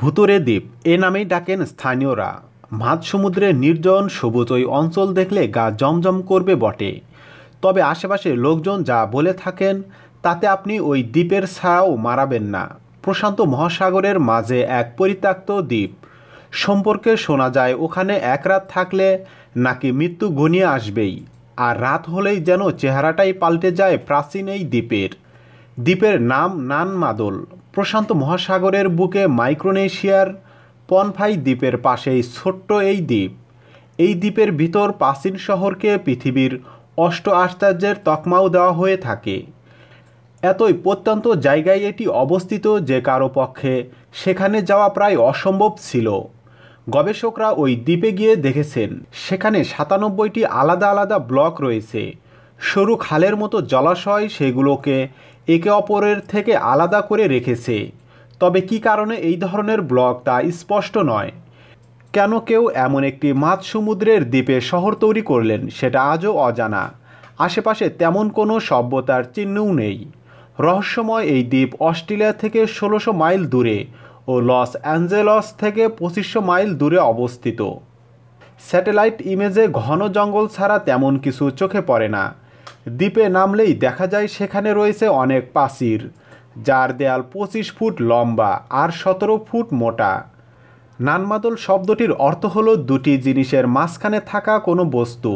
ভূতরে দ্বীপ এ নামেই ডাকেন স্থানীয়রা মাঝ সমুদ্রের নির্জন সবুজ ওই অঞ্চল দেখলে গা জমজম করবে বটে তবে আশেপাশে লোকজন যা বলে থাকেন তাতে আপনি ওই দ্বীপের ছায়াও মারাবেন না প্রশান্ত মহাসাগরের মাঝে এক পরিত্যক্ত দ্বীপ সম্পর্কে শোনা যায় ওখানে এক রাত থাকলে নাকি মৃত্যু ঘনিয়ে আসবেই আর রাত হলেই যেন চেহারাটাই পাল্টে যায় প্রাচীন এই দ্বীপের দ্বীপের নাম নান মাদল প্রশান্ত মহাসাগরের বুকে মাইক্রোনেশিয়ার পনফাই দ্বীপের পাশেই ছোট্ট এই দ্বীপ এই দ্বীপের ভিতর প্রাচীন শহরকে পৃথিবীর অষ্ট আশ্চর্যের তকমাও দেওয়া হয়ে থাকে এতই প্রত্যন্ত জায়গায় এটি অবস্থিত যে কারো পক্ষে সেখানে যাওয়া প্রায় অসম্ভব ছিল গবেষকরা ওই দ্বীপে গিয়ে দেখেছেন সেখানে সাতানব্বইটি আলাদা আলাদা ব্লক রয়েছে সরু খালের মতো জলাশয় সেগুলোকে একে অপরের থেকে আলাদা করে রেখেছে তবে কি কারণে এই ধরনের ব্লক তা স্পষ্ট নয় কেন কেউ এমন একটি মাছ সমুদ্রের দ্বীপে শহর তৈরি করলেন সেটা আজও অজানা আশেপাশে তেমন কোনো সভ্যতার চিহ্নও নেই রহস্যময় এই দ্বীপ অস্ট্রেলিয়া থেকে ষোলোশো মাইল দূরে ও লস অ্যাঞ্জেলস থেকে পঁচিশশো মাইল দূরে অবস্থিত স্যাটেলাইট ইমেজে ঘন জঙ্গল ছাড়া তেমন কিছু চোখে পড়ে না দ্বীপে নামলেই দেখা যায় সেখানে রয়েছে অনেক পাচির যার দেয়াল পঁচিশ ফুট লম্বা আর সতেরো ফুট মোটা নানমাদল শব্দটির অর্থ হলো দুটি জিনিসের মাঝখানে থাকা কোনো বস্তু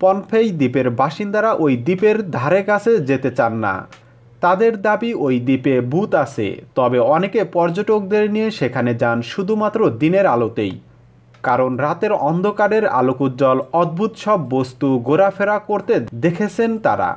পনফেই দ্বীপের বাসিন্দারা ওই দ্বীপের ধারে কাছে যেতে চান না তাদের দাবি ওই দ্বীপে ভূত আছে তবে অনেকে পর্যটকদের নিয়ে সেখানে যান শুধুমাত্র দিনের আলোতেই কারণ রাতের অন্ধকারের উজ্জ্বল অদ্ভুত সব বস্তু ঘোরাফেরা করতে দেখেছেন তারা